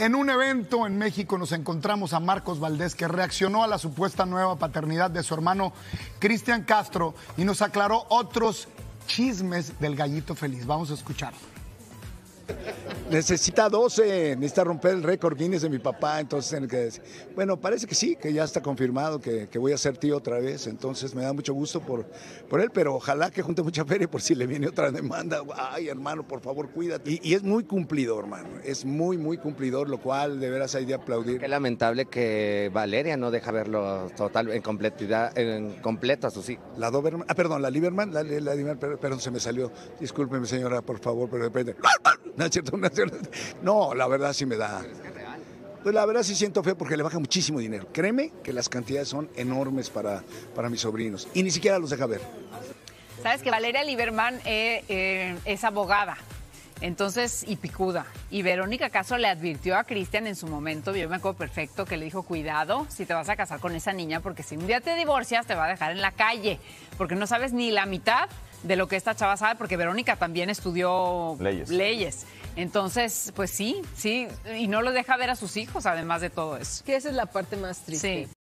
En un evento en México nos encontramos a Marcos Valdés que reaccionó a la supuesta nueva paternidad de su hermano Cristian Castro y nos aclaró otros chismes del gallito feliz. Vamos a escuchar necesita 12, necesita romper el récord Guinness de mi papá, entonces en que que, bueno, parece que sí, que ya está confirmado que, voy a ser tío otra vez, entonces me da mucho gusto por, por él, pero ojalá que junte mucha feria por si le viene otra demanda, ay hermano, por favor, cuídate. Y, es muy cumplidor, hermano, es muy, muy cumplidor, lo cual de veras hay de aplaudir. Qué lamentable que Valeria no deja verlo total, en completidad, en completo a sí. La Doberman, ah, perdón, la Lieberman, la, la, perdón, se me salió, discúlpeme señora, por favor, pero depende. ¿No la verdad sí me da. Pues la verdad sí siento fe porque le baja muchísimo dinero. Créeme que las cantidades son enormes para, para mis sobrinos y ni siquiera los deja ver. Sabes que Valeria Lieberman eh, eh, es abogada. Entonces, y picuda. Y Verónica Caso le advirtió a Cristian en su momento, yo me acuerdo perfecto, que le dijo, cuidado si te vas a casar con esa niña, porque si un día te divorcias, te va a dejar en la calle, porque no sabes ni la mitad de lo que esta chava sabe, porque Verónica también estudió leyes. Entonces, pues sí, sí, y no lo deja ver a sus hijos, además de todo eso. Que esa es la parte más triste.